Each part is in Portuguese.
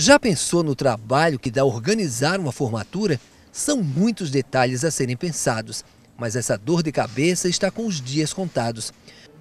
Já pensou no trabalho que dá organizar uma formatura? São muitos detalhes a serem pensados, mas essa dor de cabeça está com os dias contados.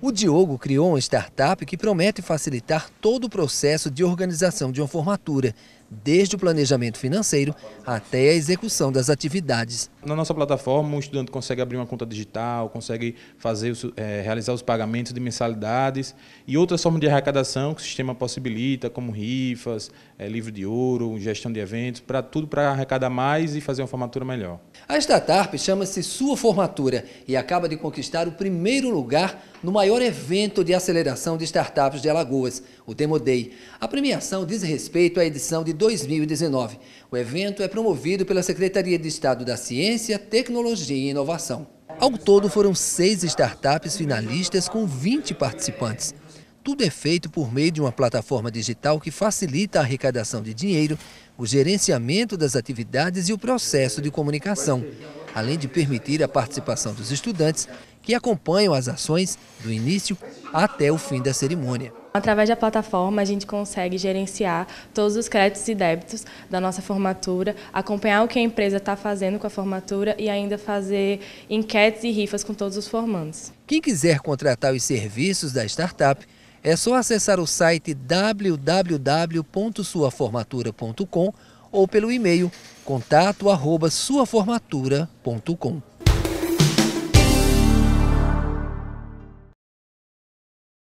O Diogo criou uma startup que promete facilitar todo o processo de organização de uma formatura, desde o planejamento financeiro até a execução das atividades na nossa plataforma, o estudante consegue abrir uma conta digital, consegue fazer os, é, realizar os pagamentos de mensalidades e outras formas de arrecadação que o sistema possibilita, como rifas, é, livro de ouro, gestão de eventos, para tudo para arrecadar mais e fazer uma formatura melhor. A Startup chama-se Sua Formatura e acaba de conquistar o primeiro lugar no maior evento de aceleração de startups de Alagoas, o Demo Day. A premiação diz respeito à edição de 2019. O evento é promovido pela Secretaria de Estado da Ciência ciência, tecnologia e inovação. Ao todo, foram seis startups finalistas com 20 participantes. Tudo é feito por meio de uma plataforma digital que facilita a arrecadação de dinheiro, o gerenciamento das atividades e o processo de comunicação, além de permitir a participação dos estudantes que acompanham as ações do início até o fim da cerimônia. Através da plataforma, a gente consegue gerenciar todos os créditos e débitos da nossa formatura, acompanhar o que a empresa está fazendo com a formatura e ainda fazer enquetes e rifas com todos os formandos. Quem quiser contratar os serviços da startup, é só acessar o site www.suaformatura.com ou pelo e-mail contato@suaformatura.com.